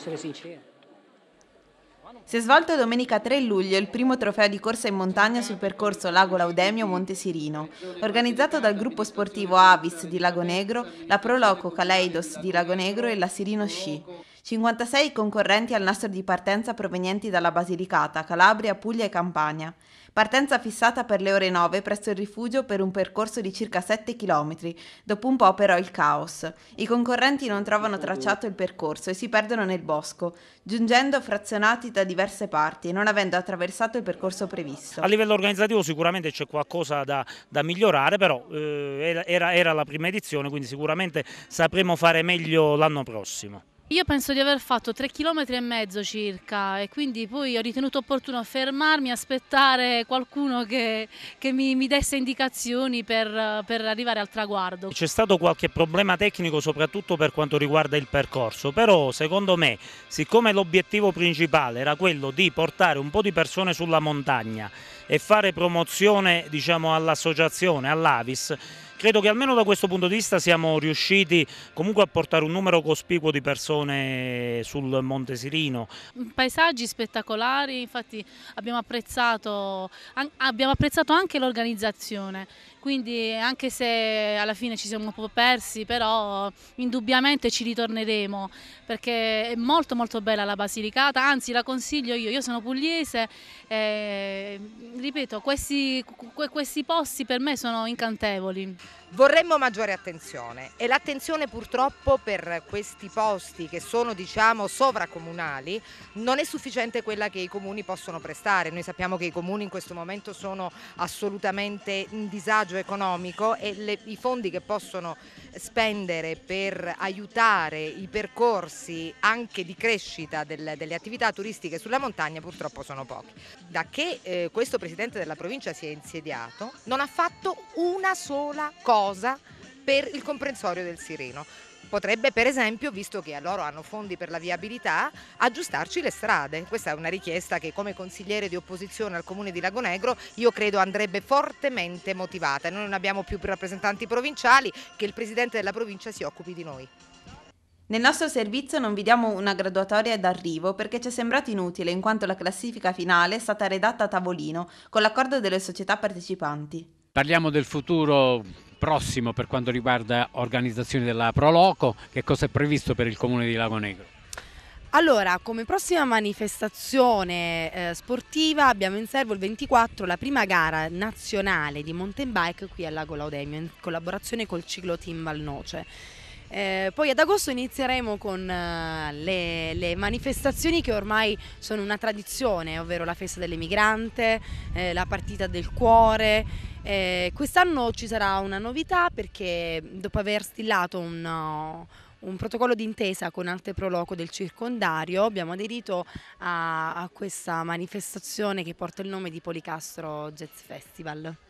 essere sincera. Si è svolto domenica 3 luglio il primo trofeo di corsa in montagna sul percorso Lago Laudemio Monte Sirino. Organizzato dal gruppo sportivo Avis di Lago Negro, la Proloco Caleidos di Lago Negro e la Sirino Sci. 56 concorrenti al nastro di partenza provenienti dalla Basilicata, Calabria, Puglia e Campania. Partenza fissata per le ore 9 presso il rifugio per un percorso di circa 7 km, dopo un po' però il caos. I concorrenti non trovano tracciato il percorso e si perdono nel bosco, giungendo frazionati da diverse parti e non avendo attraversato il percorso previsto. A livello organizzativo sicuramente c'è qualcosa da, da migliorare, però eh, era, era la prima edizione, quindi sicuramente sapremo fare meglio l'anno prossimo. Io penso di aver fatto 3 km e mezzo circa e quindi poi ho ritenuto opportuno fermarmi, aspettare qualcuno che, che mi, mi, desse indicazioni per, per arrivare al traguardo. C'è stato qualche problema tecnico soprattutto per quanto riguarda il percorso, però secondo me siccome l'obiettivo principale era quello di portare un po' di persone sulla montagna e fare promozione diciamo, all'associazione, all'Avis, Credo che almeno da questo punto di vista siamo riusciti comunque a portare un numero cospicuo di persone sul Monte Sirino. Paesaggi spettacolari, infatti abbiamo apprezzato, abbiamo apprezzato anche l'organizzazione, quindi anche se alla fine ci siamo un po' persi, però indubbiamente ci ritorneremo perché è molto molto bella la Basilicata, anzi la consiglio io, io sono pugliese, eh, ripeto, questi, questi posti per me sono incantevoli. Vorremmo maggiore attenzione e l'attenzione purtroppo per questi posti che sono diciamo sovracomunali non è sufficiente quella che i comuni possono prestare. Noi sappiamo che i comuni in questo momento sono assolutamente in disagio economico e le, i fondi che possono spendere per aiutare i percorsi anche di crescita del, delle attività turistiche sulla montagna purtroppo sono pochi. Da che eh, questo presidente della provincia si è insediato non ha fatto una sola cosa cosa per il comprensorio del Sireno. Potrebbe per esempio, visto che loro hanno fondi per la viabilità, aggiustarci le strade. Questa è una richiesta che come consigliere di opposizione al comune di Lagonegro io credo andrebbe fortemente motivata. Noi non abbiamo più rappresentanti provinciali, che il presidente della provincia si occupi di noi. Nel nostro servizio non vi diamo una graduatoria d'arrivo perché ci è sembrato inutile in quanto la classifica finale è stata redatta a tavolino con l'accordo delle società partecipanti. Parliamo del futuro prossimo per quanto riguarda organizzazione della Proloco? Che cosa è previsto per il comune di Lago Negro? Allora, come prossima manifestazione eh, sportiva abbiamo in serbo il 24 la prima gara nazionale di mountain bike qui a Lago Laudemio in collaborazione col ciclo Team Valnoce. Eh, poi ad agosto inizieremo con uh, le, le, manifestazioni che ormai sono una tradizione, ovvero la festa dell'emigrante, eh, la partita del cuore. Eh, Quest'anno ci sarà una novità perché dopo aver stilato un... Uh, un protocollo d'intesa con Alte Proloco del circondario, abbiamo aderito a, a, questa manifestazione che porta il nome di Policastro Jazz Festival.